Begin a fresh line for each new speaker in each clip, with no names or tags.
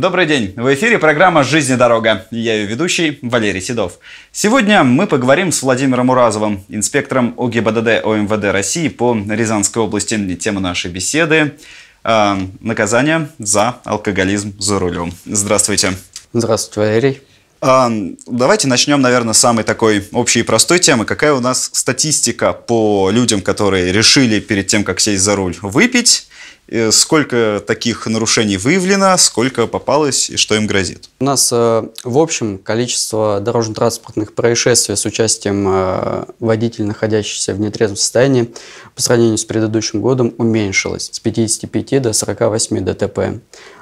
Добрый день! В эфире программа «Жизнь и дорога». Я ее ведущий Валерий Седов. Сегодня мы поговорим с Владимиром Уразовым, инспектором ОГИБДД ОМВД России по Рязанской области. Тема нашей беседы э, – наказание за алкоголизм за рулем. Здравствуйте! Здравствуйте, Валерий! Э, давайте начнем, наверное, с самой такой общей и простой темы. Какая у нас статистика по людям, которые решили перед тем, как сесть за руль, выпить? Э, сколько таких нарушений выявлено, сколько попалось и что им грозит? У нас э, в общем количество дорожно-транспортных происшествий
с участием э, водителей, находящихся в нетрезвом состоянии, по сравнению с предыдущим годом уменьшилось с 55 до 48 ДТП.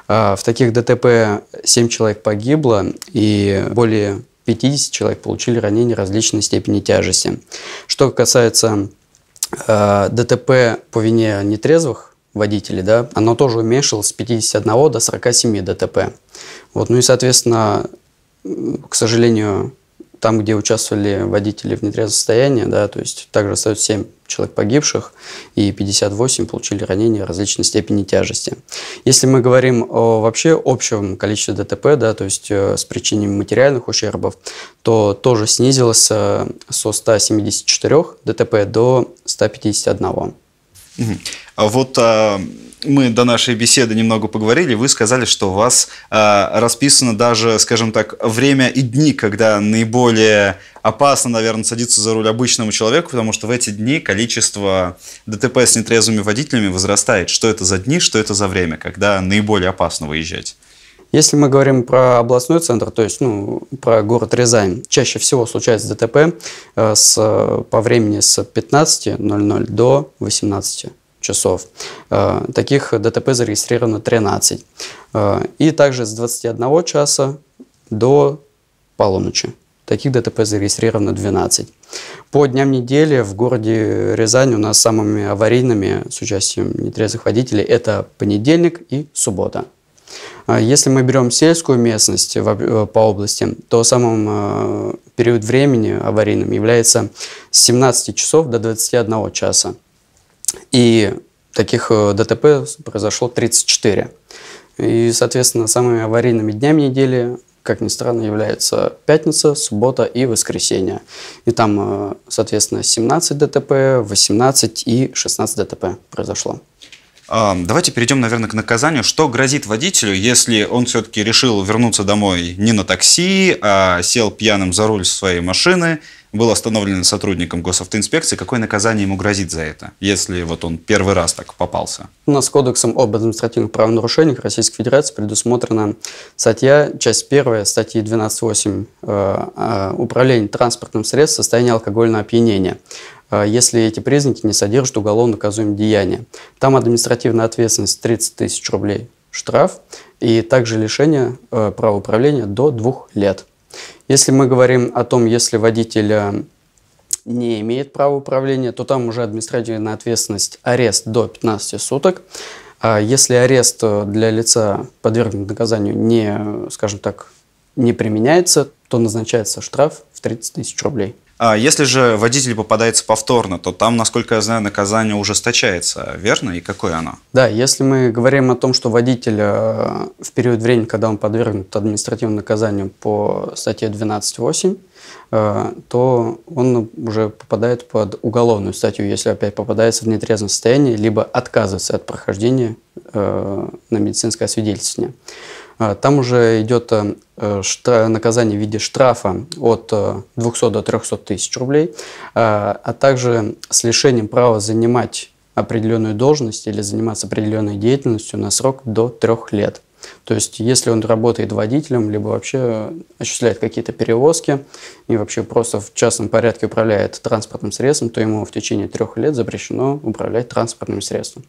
В таких ДТП 7 человек погибло и более 50 человек получили ранения различной степени тяжести. Что касается ДТП по вине нетрезвых водителей, да, оно тоже уменьшилось с 51 до 47 ДТП. Вот, ну и, соответственно, к сожалению, там, где участвовали водители в нетрезвом состоянии, да, то есть также остается 7 человек погибших и 58 получили ранения различной степени тяжести. Если мы говорим о вообще общем количестве ДТП, да, то есть э, с причинением материальных ущербов, то тоже снизилось э, со 174 ДТП до 151.
А вот а, мы до нашей беседы немного поговорили. Вы сказали, что у вас а, расписано даже, скажем так, время и дни, когда наиболее опасно, наверное, садиться за руль обычному человеку, потому что в эти дни количество ДТП с нетрезвыми водителями возрастает. Что это за дни, что это за время, когда наиболее опасно выезжать?
Если мы говорим про областной центр, то есть ну, про город Рязань, чаще всего случается ДТП э, с, по времени с 15.00 до 18 часов. Э, таких ДТП зарегистрировано 13. Э, и также с 21 часа до полуночи. Таких ДТП зарегистрировано 12. По дням недели в городе Рязань у нас самыми аварийными с участием нетрезвых водителей это понедельник и суббота. А, если мы берем сельскую местность э, э, по области, то самым э, период времени аварийным является с 17 часов до 21 часа. И таких ДТП произошло 34. И, соответственно, самыми аварийными днями недели, как ни странно, являются пятница, суббота и воскресенье. И там, соответственно, 17 ДТП, 18 и 16 ДТП
произошло. А, давайте перейдем, наверное, к наказанию. Что грозит водителю, если он все-таки решил вернуться домой не на такси, а сел пьяным за руль своей машины, был остановлен сотрудником госавтоинспекции, какое наказание ему грозит за это, если вот он первый раз так попался?
У нас Кодексом об административных правонарушениях Российской Федерации предусмотрена статья, часть первая статьи 12.8 э, э, «Управление транспортным средством в состоянии алкогольного опьянения». Э, если эти признаки не содержат уголовно наказуемое деяние. Там административная ответственность 30 тысяч рублей штраф и также лишение э, права управления до двух лет. Если мы говорим о том, если водитель э, не имеет права управления, то там уже административная ответственность арест до 15 суток. А если арест для лица подвергнут наказанию не, скажем так, не применяется, то назначается штраф в 30 тысяч рублей.
А если же водитель попадается повторно, то там, насколько я знаю, наказание ужесточается, верно? И какое оно?
Да, если мы говорим о том, что водитель э, в период времени, когда он подвергнут административному наказанию по статье 12.8, Э, то он уже попадает под уголовную статью, если опять попадается в нетрезвом состоянии, либо отказывается от прохождения э, на медицинское освидетельствование. Э, там уже идет наказание в виде штрафа от 200 до 300 тысяч рублей, а также с лишением права занимать определенную должность или заниматься определенной деятельностью на срок до трех лет. То есть, если он работает водителем, либо вообще осуществляет какие-то перевозки и вообще просто в частном порядке управляет транспортным средством, то ему в течение трех лет запрещено управлять транспортным средством.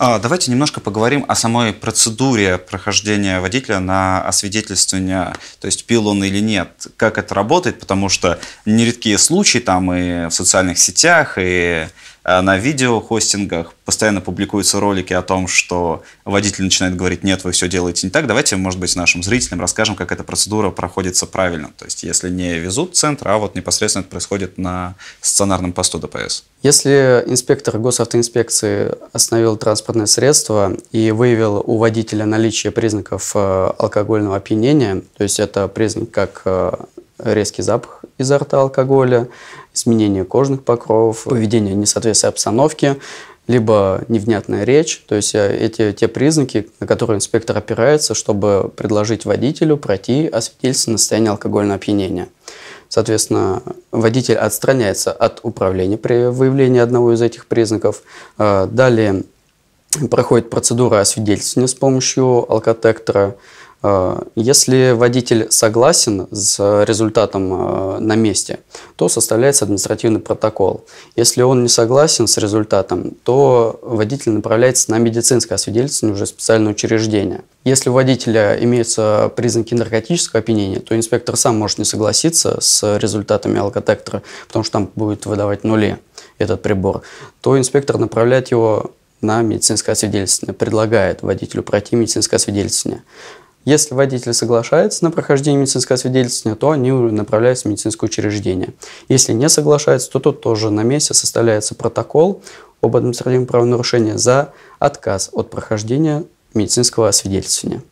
А, давайте немножко поговорим о самой процедуре прохождения водителя на освидетельствование, то есть пил он или нет, как это работает, потому что нередкие случаи там и в социальных сетях, и Э, на видеохостингах постоянно публикуются ролики о том, что водитель начинает говорить, нет, вы все делаете не так, давайте, может быть, нашим зрителям расскажем, как эта процедура проходится правильно. То есть, если не везут в центр, а вот непосредственно это происходит на стационарном посту ДПС.
Если инспектор госавтоинспекции остановил транспортное средство и выявил у водителя наличие признаков э, алкогольного опьянения, то есть это признак как э, резкий запах изо рта алкоголя, изменение кожных покровов, поведение несоответствия обстановке, либо невнятная речь. То есть э, эти те признаки, на которые инспектор опирается, чтобы предложить водителю пройти освидетельственное состояние алкогольного опьянения. Соответственно, водитель отстраняется от управления при выявлении одного из этих признаков. Э, далее проходит процедура освидетельствования с помощью алкотектора – Э, если водитель согласен с результатом э, на месте, то составляется административный протокол. Если он не согласен с результатом, то водитель направляется на медицинское освидетельствование уже специальное учреждение. Если у водителя имеются признаки наркотического опьянения, то инспектор сам может не согласиться с результатами алкотектора, потому что там будет выдавать нули этот прибор, то инспектор направляет его на медицинское освидетельствование, предлагает водителю пройти медицинское освидетельствование. Если водитель соглашается на прохождение медицинского свидетельствования, то они направляются в медицинское учреждение. Если не соглашается, то тут тоже на месте составляется протокол об административном правонарушении за отказ от прохождения медицинского свидетельствования.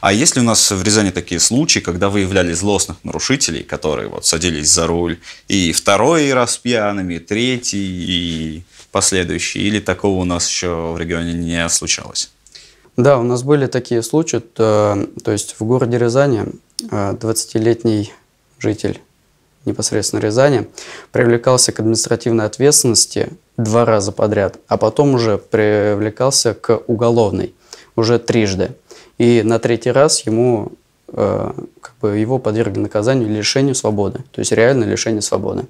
А есть ли у нас в Рязани такие случаи, когда выявляли злостных нарушителей, которые вот садились за руль и второй раз пьяными, третий, и последующий? Или такого у нас еще в регионе не случалось?
Да, у нас были такие случаи. То, э, то есть в городе Рязани 20-летний э, житель непосредственно Рязани привлекался к административной ответственности два раза подряд, а потом уже привлекался к уголовной уже трижды. И на третий раз ему э, как бы его подвергли наказанию лишению свободы, то есть реально лишение
свободы.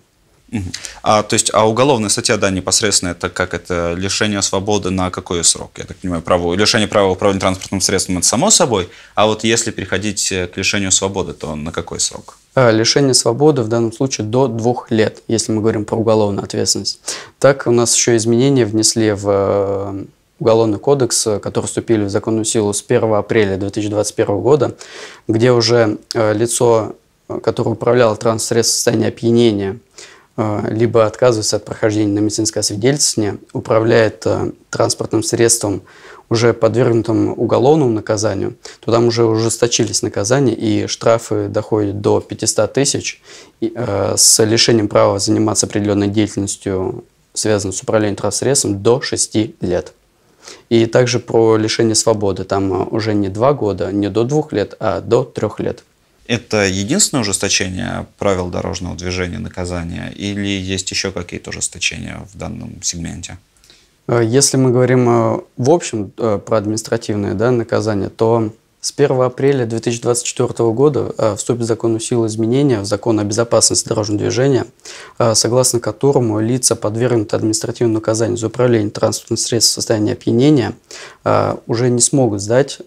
А, то есть, а уголовная статья, да, непосредственно это как это лишение свободы на какой срок? Я так понимаю, право, лишение права управления транспортным средством это само собой, а вот если переходить э, к лишению свободы, то на какой срок?
Э, лишение свободы в данном случае до двух лет, если мы говорим про уголовную ответственность. Так у нас еще изменения внесли в э, Уголовный кодекс, который вступили в законную силу с 1 апреля 2021 года, где уже лицо, которое управляло транспортным средством в состоянии опьянения, а, либо отказывается от прохождения на медицинское освидетельствование, управляет э, транспортным средством, уже подвергнутым уголовному наказанию, то там уже ужесточились наказания, и штрафы доходят до 500 тысяч э, с лишением права заниматься определенной деятельностью, связанной с управлением транспортным средством до 6 лет. И также про лишение свободы. Там э, уже не 2 года, не до 2
лет, а до 3 лет. Это единственное ужесточение правил дорожного движения, наказания, или есть еще какие-то ужесточения в данном сегменте?
Э, если мы говорим э, в общем э, про административное да, наказание, то с 1 апреля 2024 года вступит в законную силу изменения в закон о безопасности дорожного движения, согласно которому лица, подвергнутые административному наказанию за управление транспортным средством в состоянии опьянения, уже не смогут сдать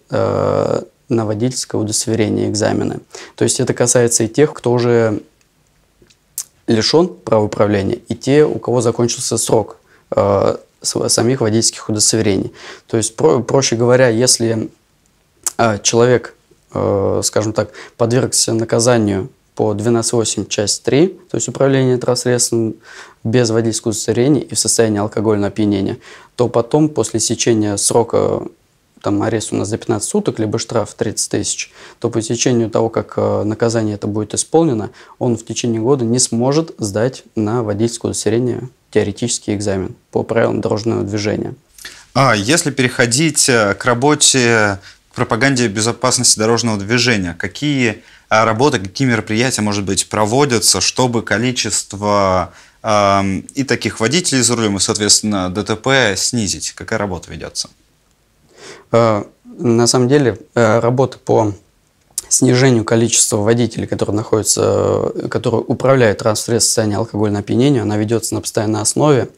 на водительское удостоверение экзамены. То есть это касается и тех, кто уже лишен права управления, и те, у кого закончился срок э, самих водительских удостоверений. То есть, про, проще говоря, если э, человек, э, скажем так, подвергся наказанию по 12.8 часть 3, то есть управление транссредством без водительского удостоверения и в состоянии алкогольного опьянения, то потом, после сечения срока там арест у нас за 15 суток, либо штраф 30 тысяч, то по течению того, как э, наказание это будет исполнено, он в течение года не сможет сдать на водительское удостоверение теоретический экзамен по правилам дорожного движения.
А если переходить э, к работе, к пропаганде безопасности дорожного движения, какие э, работы, какие мероприятия, может быть, проводятся, чтобы количество эм, и таких водителей за рулем, и, соответственно, ДТП снизить? Какая работа ведется?
Э, на самом деле э, работа по снижению количества водителей, которые находятся, э, которые управляют транспорт в состоянии алкогольного опьянения, она ведется на постоянной основе.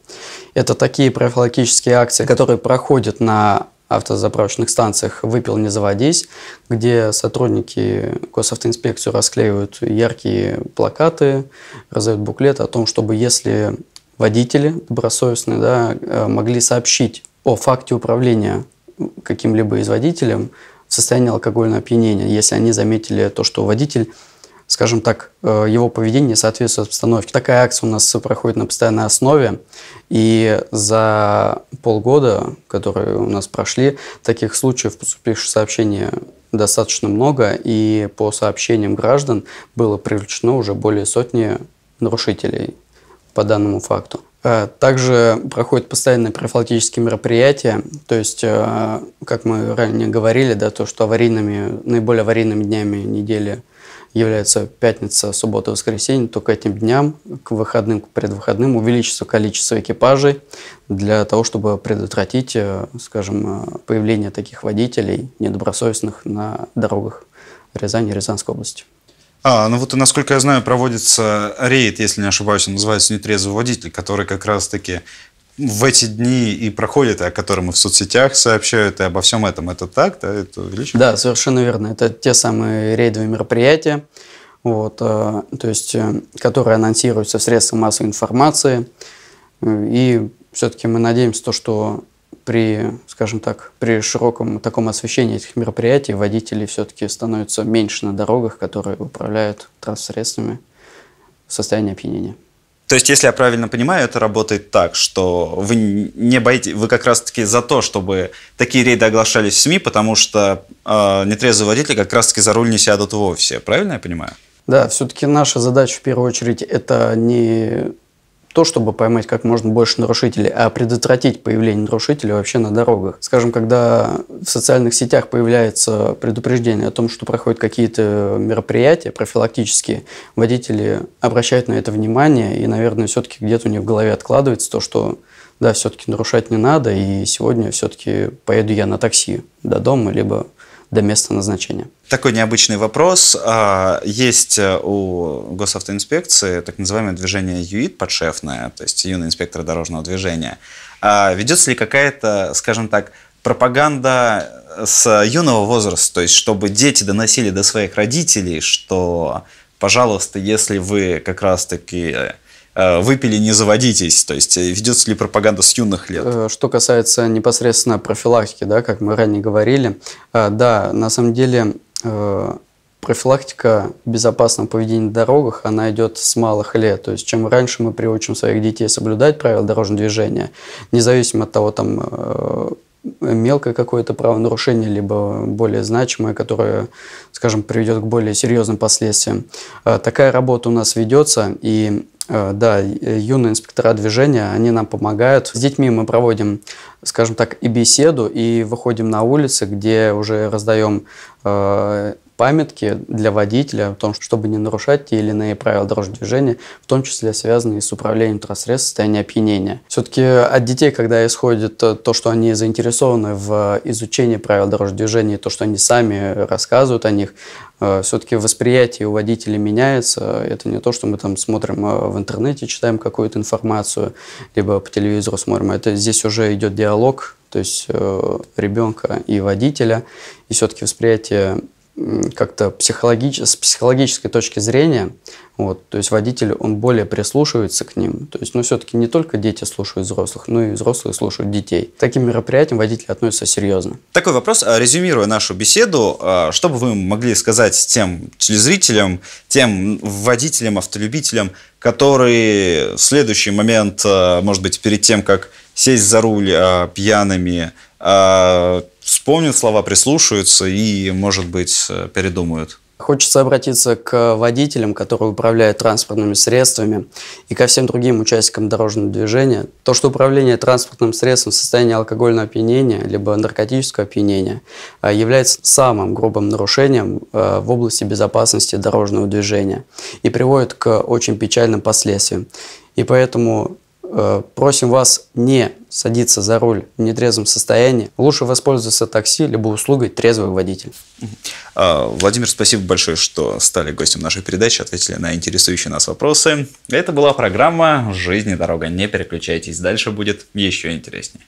Это такие профилактические акции, которые проходят на автозаправочных станциях «Выпил, не заводись», где сотрудники госавтоинспекции расклеивают яркие плакаты, раздают буклеты о том, чтобы если водители добросовестные да, могли сообщить о факте управления каким-либо из водителям в состоянии алкогольного опьянения, если они заметили то, что водитель скажем так, э, его поведение соответствует обстановке. Такая акция у нас проходит на постоянной основе, и за полгода, которые у нас прошли, таких случаев, поступивших сообщений, достаточно много, и по сообщениям граждан было привлечено уже более сотни нарушителей по данному факту. Э, также проходят постоянные профилактические мероприятия, то есть, э, как мы ранее говорили, да, то, что аварийными, наиболее аварийными днями недели является пятница, суббота, воскресенье, то к этим дням, к выходным, к предвыходным увеличится количество экипажей для того, чтобы предотвратить, э, скажем, появление таких водителей недобросовестных на дорогах Рязани и Рязанской области.
А, ну вот, насколько я знаю, проводится рейд, если не ошибаюсь, он называется «Нетрезвый водитель», который как раз-таки в эти дни и проходит, о котором и в соцсетях сообщают, и обо всем этом. Это так, да? Это увеличивает?
Да, совершенно верно. Это те самые рейдовые мероприятия, вот, э, то есть, э, которые анонсируются в средствах массовой информации. Э, и все-таки мы надеемся, то, что при, скажем так, при широком таком освещении этих мероприятий водители все-таки становятся меньше на дорогах, которые управляют транссредствами в состоянии опьянения.
То есть, если я правильно понимаю, это работает так, что вы не боитесь, вы как раз-таки за то, чтобы такие рейды оглашались в СМИ, потому что э, нетрезвые водители как раз-таки за руль не сядут вовсе. Правильно я понимаю?
Да, все-таки наша задача в первую очередь это не то, чтобы поймать как можно больше нарушителей, а предотвратить появление нарушителей вообще на дорогах. Скажем, когда в социальных сетях появляется предупреждение о том, что проходят какие-то мероприятия профилактические, водители обращают на это внимание, и, наверное, все-таки где-то у них в голове откладывается то, что да, все-таки нарушать не надо, и сегодня все-таки поеду я на такси до дома, либо до места назначения.
Такой необычный вопрос. А, есть э, у госавтоинспекции так называемое движение ЮИД подшефное, то есть юный инспектор дорожного движения. А, ведется ли какая-то, скажем так, пропаганда с юного возраста, то есть чтобы дети доносили до своих родителей, что, пожалуйста, если вы как раз-таки Э, выпили, не заводитесь? То есть э, ведется ли пропаганда с юных лет? Э, что касается
непосредственно профилактики, да, как мы ранее говорили, да, на самом деле профилактика безопасного поведения на дорогах, она идет с малых лет. То есть чем раньше мы приучим своих детей соблюдать правила дорожного движения, независимо от того, там, мелкое какое-то правонарушение, либо более значимое, которое, скажем, приведет к более серьезным последствиям. Такая работа у нас ведется, и Э, да, э, юные инспектора движения, они нам помогают. С детьми мы проводим, скажем так, и беседу, и выходим на улицы, где уже раздаем э, памятки для водителя о том, чтобы не нарушать те или иные правила дорожного движения, в том числе связанные с управлением транссредств в состоянии опьянения. Все-таки от детей, когда исходит э, то, что они заинтересованы в э, изучении правил дорожного движения, то, что они сами рассказывают о них, э, все-таки восприятие у водителей меняется. Это не то, что мы там смотрим в интернете, читаем какую-то информацию, либо по телевизору смотрим. Это здесь уже идет диалог, то есть ребенка и водителя. И все-таки восприятие как-то психологич... с психологической точки зрения, вот, то есть водитель, он более прислушивается к ним. То есть, ну, все-таки не только дети слушают взрослых, но и взрослые слушают детей. К таким мероприятиям водители относятся серьезно.
Такой вопрос, а, резюмируя нашу беседу, а, что бы вы могли сказать тем телезрителям, тем водителям, автолюбителям, которые в следующий момент, а, может быть, перед тем, как сесть за руль пьяными, вспомнят слова, прислушаются и, может быть, э, передумают.
Хочется обратиться к водителям, которые управляют транспортными средствами, и ко всем другим участникам дорожного движения. То, что управление транспортным средством в состоянии алкогольного опьянения либо наркотического опьянения а, является самым грубым нарушением а, в области безопасности дорожного движения и приводит к очень печальным последствиям. И поэтому Э, просим вас не садиться за руль в нетрезвом
состоянии. Лучше воспользоваться такси, либо услугой трезвый водитель. А, Владимир, спасибо большое, что стали гостем нашей передачи, ответили на интересующие нас вопросы. Это была программа «Жизнь и дорога». Не переключайтесь, дальше будет еще интереснее.